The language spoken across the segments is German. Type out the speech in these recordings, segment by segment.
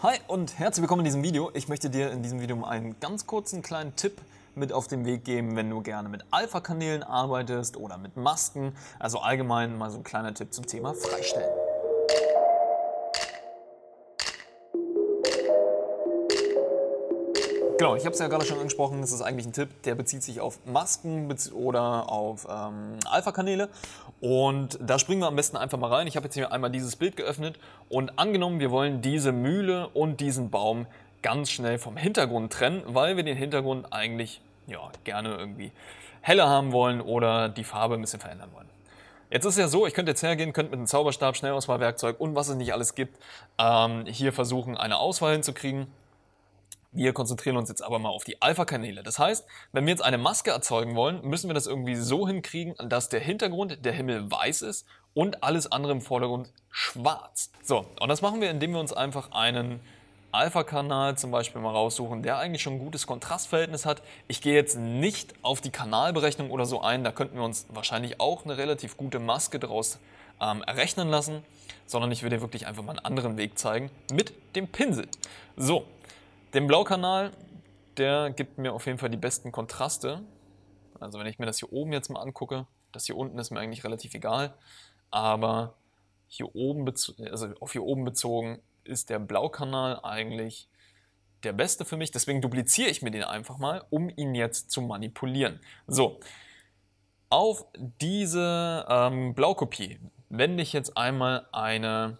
Hi und herzlich willkommen in diesem Video. Ich möchte dir in diesem Video mal einen ganz kurzen kleinen Tipp mit auf den Weg geben, wenn du gerne mit Alpha-Kanälen arbeitest oder mit Masken. Also allgemein mal so ein kleiner Tipp zum Thema Freistellen. Genau, ich habe es ja gerade schon angesprochen, das ist eigentlich ein Tipp, der bezieht sich auf Masken oder auf ähm, Alpha-Kanäle. Und da springen wir am besten einfach mal rein. Ich habe jetzt hier einmal dieses Bild geöffnet und angenommen, wir wollen diese Mühle und diesen Baum ganz schnell vom Hintergrund trennen, weil wir den Hintergrund eigentlich ja, gerne irgendwie heller haben wollen oder die Farbe ein bisschen verändern wollen. Jetzt ist es ja so, ich könnte jetzt hergehen, könnte mit einem Zauberstab, Schnellauswahlwerkzeug und was es nicht alles gibt, ähm, hier versuchen, eine Auswahl hinzukriegen. Wir konzentrieren uns jetzt aber mal auf die Alpha-Kanäle. Das heißt, wenn wir jetzt eine Maske erzeugen wollen, müssen wir das irgendwie so hinkriegen, dass der Hintergrund, der Himmel weiß ist und alles andere im Vordergrund schwarz. So, und das machen wir, indem wir uns einfach einen Alpha-Kanal zum Beispiel mal raussuchen, der eigentlich schon ein gutes Kontrastverhältnis hat. Ich gehe jetzt nicht auf die Kanalberechnung oder so ein, da könnten wir uns wahrscheinlich auch eine relativ gute Maske daraus ähm, errechnen lassen, sondern ich würde dir wirklich einfach mal einen anderen Weg zeigen mit dem Pinsel. So, den Blaukanal, der gibt mir auf jeden Fall die besten Kontraste. Also wenn ich mir das hier oben jetzt mal angucke, das hier unten ist mir eigentlich relativ egal, aber hier oben also auf hier oben bezogen ist der Blaukanal eigentlich der beste für mich. Deswegen dupliziere ich mir den einfach mal, um ihn jetzt zu manipulieren. So, auf diese ähm, Blaukopie wende ich jetzt einmal eine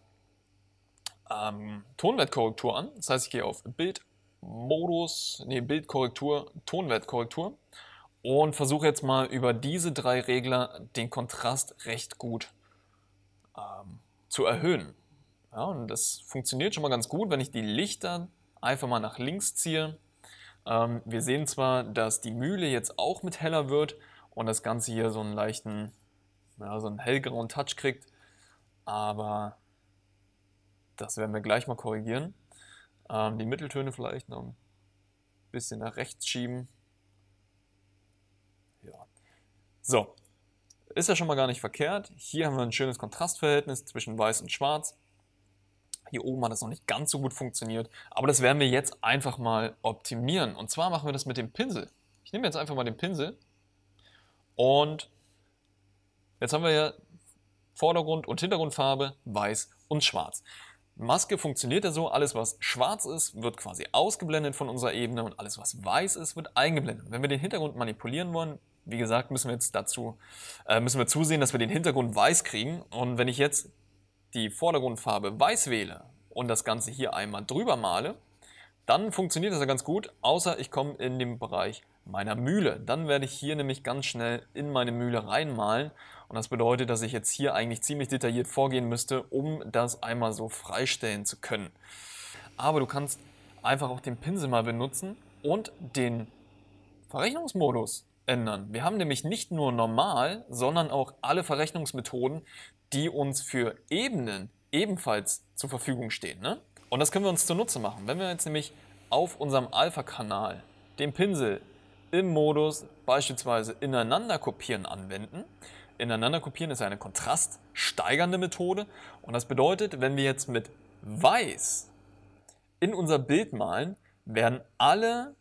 ähm, Tonwertkorrektur an. Das heißt, ich gehe auf Bild, Modus, nee, Bildkorrektur, Tonwertkorrektur und versuche jetzt mal über diese drei Regler den Kontrast recht gut ähm, zu erhöhen. Ja, und das funktioniert schon mal ganz gut, wenn ich die Lichter einfach mal nach links ziehe. Ähm, wir sehen zwar, dass die Mühle jetzt auch mit heller wird und das Ganze hier so einen leichten, ja, so einen hellgrauen Touch kriegt, aber das werden wir gleich mal korrigieren. Ähm, die Mitteltöne vielleicht noch ein bisschen nach rechts schieben. Ja. So, ist ja schon mal gar nicht verkehrt. Hier haben wir ein schönes Kontrastverhältnis zwischen weiß und schwarz. Hier oben hat das noch nicht ganz so gut funktioniert, aber das werden wir jetzt einfach mal optimieren. Und zwar machen wir das mit dem Pinsel. Ich nehme jetzt einfach mal den Pinsel und jetzt haben wir ja Vordergrund und Hintergrundfarbe weiß und schwarz. Maske funktioniert ja so, alles was schwarz ist, wird quasi ausgeblendet von unserer Ebene und alles was weiß ist, wird eingeblendet. Wenn wir den Hintergrund manipulieren wollen, wie gesagt, müssen wir jetzt dazu, äh, müssen wir zusehen, dass wir den Hintergrund weiß kriegen. Und wenn ich jetzt die Vordergrundfarbe weiß wähle und das Ganze hier einmal drüber male, dann funktioniert das ja ganz gut, außer ich komme in den Bereich meiner Mühle. Dann werde ich hier nämlich ganz schnell in meine Mühle reinmalen und das bedeutet, dass ich jetzt hier eigentlich ziemlich detailliert vorgehen müsste, um das einmal so freistellen zu können. Aber du kannst einfach auch den Pinsel mal benutzen und den Verrechnungsmodus ändern. Wir haben nämlich nicht nur normal, sondern auch alle Verrechnungsmethoden, die uns für Ebenen ebenfalls zur Verfügung stehen. Ne? Und das können wir uns zunutze machen. Wenn wir jetzt nämlich auf unserem Alpha-Kanal den Pinsel im Modus beispielsweise ineinander kopieren anwenden, ineinander kopieren ist eine kontraststeigernde Methode. Und das bedeutet, wenn wir jetzt mit weiß in unser Bild malen, werden alle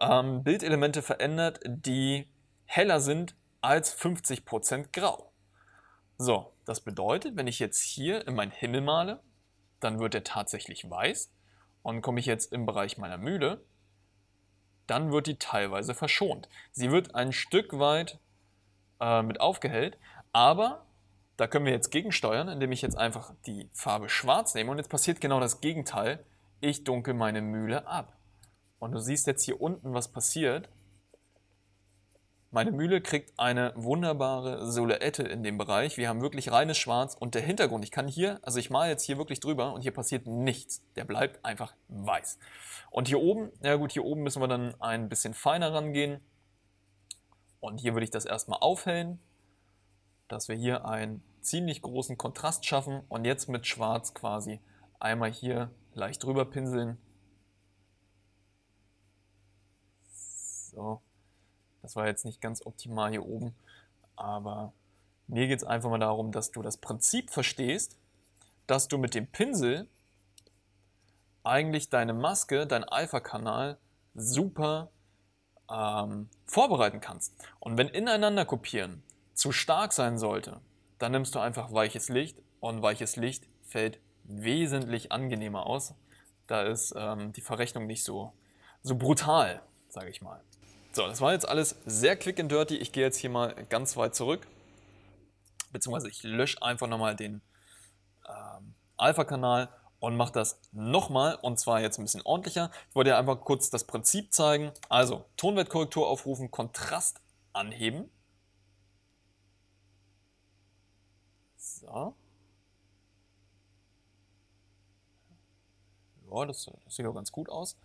ähm, Bildelemente verändert, die heller sind als 50% grau. So, das bedeutet, wenn ich jetzt hier in meinen Himmel male, dann wird er tatsächlich weiß. Und komme ich jetzt im Bereich meiner Mühle, dann wird die teilweise verschont. Sie wird ein Stück weit äh, mit aufgehellt. Aber da können wir jetzt gegensteuern, indem ich jetzt einfach die Farbe schwarz nehme. Und jetzt passiert genau das Gegenteil. Ich dunkel meine Mühle ab. Und du siehst jetzt hier unten, was passiert. Meine Mühle kriegt eine wunderbare Silhouette in dem Bereich. Wir haben wirklich reines Schwarz und der Hintergrund, ich kann hier, also ich male jetzt hier wirklich drüber und hier passiert nichts. Der bleibt einfach weiß. Und hier oben, ja gut, hier oben müssen wir dann ein bisschen feiner rangehen. Und hier würde ich das erstmal aufhellen, dass wir hier einen ziemlich großen Kontrast schaffen und jetzt mit Schwarz quasi einmal hier leicht drüber pinseln. So, das war jetzt nicht ganz optimal hier oben, aber mir geht es einfach mal darum, dass du das Prinzip verstehst, dass du mit dem Pinsel eigentlich deine Maske, dein Alpha-Kanal super ähm, vorbereiten kannst. Und wenn ineinander kopieren zu stark sein sollte, dann nimmst du einfach weiches Licht und weiches Licht fällt wesentlich angenehmer aus. Da ist ähm, die Verrechnung nicht so, so brutal, sage ich mal. So, das war jetzt alles sehr quick and dirty. Ich gehe jetzt hier mal ganz weit zurück. Beziehungsweise ich lösche einfach nochmal den ähm, Alpha-Kanal und mache das nochmal und zwar jetzt ein bisschen ordentlicher. Ich wollte ja einfach kurz das Prinzip zeigen. Also Tonwertkorrektur aufrufen, Kontrast anheben. So. Ja, das, das sieht doch ganz gut aus.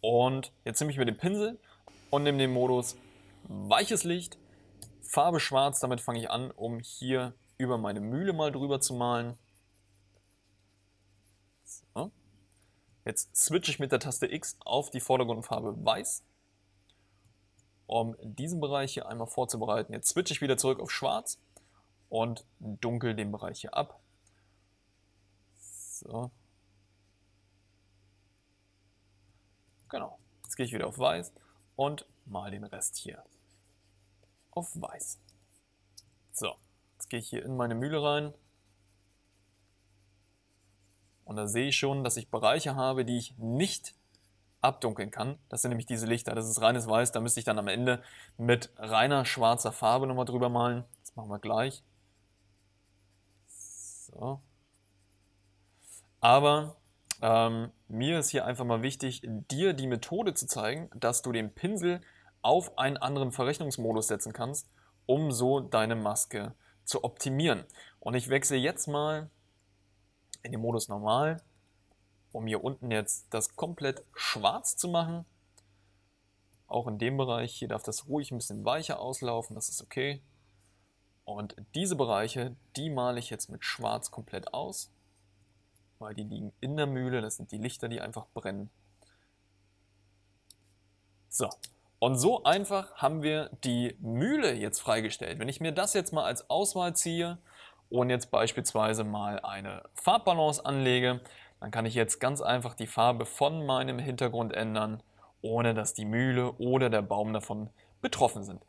Und jetzt nehme ich mir den Pinsel und nehme den Modus weiches Licht, Farbe schwarz, damit fange ich an, um hier über meine Mühle mal drüber zu malen rechts. Jetzt switche ich mit der Taste X auf die Vordergrundfarbe weiß, um diesen Bereich hier einmal vorzubereiten. Jetzt switche ich wieder zurück auf schwarz und dunkel den Bereich hier ab. So. Genau. Jetzt gehe ich wieder auf weiß und mal den Rest hier auf weiß. So. Jetzt gehe ich hier in meine Mühle rein, und da sehe ich schon, dass ich Bereiche habe, die ich nicht abdunkeln kann. Das sind nämlich diese Lichter. Das ist reines Weiß. Da müsste ich dann am Ende mit reiner schwarzer Farbe nochmal drüber malen. Das machen wir gleich. So. Aber ähm, mir ist hier einfach mal wichtig, dir die Methode zu zeigen, dass du den Pinsel auf einen anderen Verrechnungsmodus setzen kannst, um so deine Maske zu optimieren. Und ich wechsle jetzt mal in den Modus normal, um hier unten jetzt das komplett schwarz zu machen. Auch in dem Bereich, hier darf das ruhig ein bisschen weicher auslaufen, das ist okay. Und diese Bereiche, die male ich jetzt mit schwarz komplett aus, weil die liegen in der Mühle, das sind die Lichter, die einfach brennen. So, und so einfach haben wir die Mühle jetzt freigestellt. Wenn ich mir das jetzt mal als Auswahl ziehe, und jetzt beispielsweise mal eine Farbbalance anlege, dann kann ich jetzt ganz einfach die Farbe von meinem Hintergrund ändern, ohne dass die Mühle oder der Baum davon betroffen sind.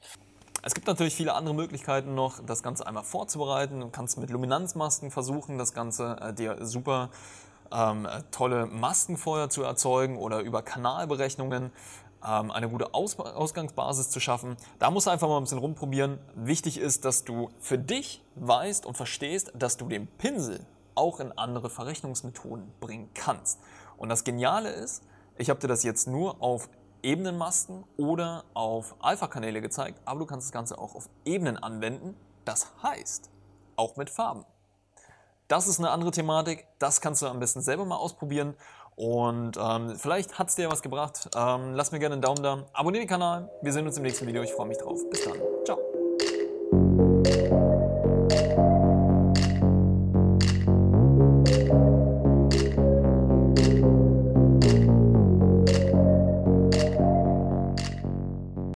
Es gibt natürlich viele andere Möglichkeiten noch, das Ganze einmal vorzubereiten. Du kannst mit Luminanzmasken versuchen, das Ganze äh, dir super ähm, äh, tolle Maskenfeuer zu erzeugen oder über Kanalberechnungen ähm, eine gute Aus Ausgangsbasis zu schaffen. Da musst du einfach mal ein bisschen rumprobieren. Wichtig ist, dass du für dich weißt und verstehst, dass du den Pinsel auch in andere Verrechnungsmethoden bringen kannst. Und das Geniale ist, ich habe dir das jetzt nur auf Ebenenmasken oder auf Alpha-Kanäle gezeigt, aber du kannst das Ganze auch auf Ebenen anwenden. Das heißt, auch mit Farben. Das ist eine andere Thematik, das kannst du am besten selber mal ausprobieren und ähm, vielleicht hat es dir was gebracht. Ähm, lass mir gerne einen Daumen da. Abonniere den Kanal. Wir sehen uns im nächsten Video. Ich freue mich drauf. Bis dann. Ciao.